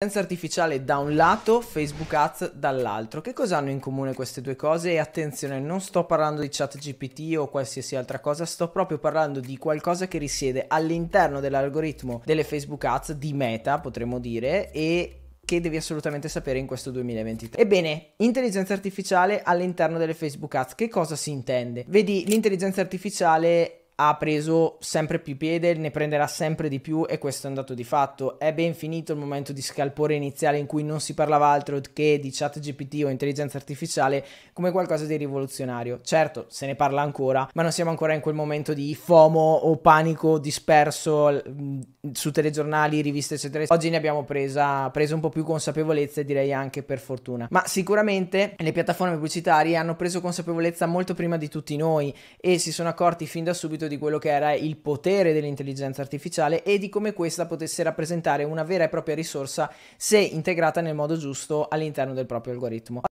Intelligenza artificiale da un lato, Facebook Ads dall'altro. Che cosa hanno in comune queste due cose? E attenzione, non sto parlando di chat GPT o qualsiasi altra cosa, sto proprio parlando di qualcosa che risiede all'interno dell'algoritmo delle Facebook Ads di meta, potremmo dire, e che devi assolutamente sapere in questo 2023. Ebbene, intelligenza artificiale all'interno delle Facebook Ads, che cosa si intende? Vedi, l'intelligenza artificiale ha preso sempre più piede, ne prenderà sempre di più e questo è un dato di fatto. È ben finito il momento di scalpore iniziale in cui non si parlava altro che di chat GPT o intelligenza artificiale come qualcosa di rivoluzionario. Certo, se ne parla ancora, ma non siamo ancora in quel momento di FOMO o panico disperso mm, su telegiornali, riviste eccetera. Oggi ne abbiamo presa, preso un po' più consapevolezza e direi anche per fortuna. Ma sicuramente le piattaforme pubblicitarie hanno preso consapevolezza molto prima di tutti noi e si sono accorti fin da subito di quello che era il potere dell'intelligenza artificiale e di come questa potesse rappresentare una vera e propria risorsa se integrata nel modo giusto all'interno del proprio algoritmo.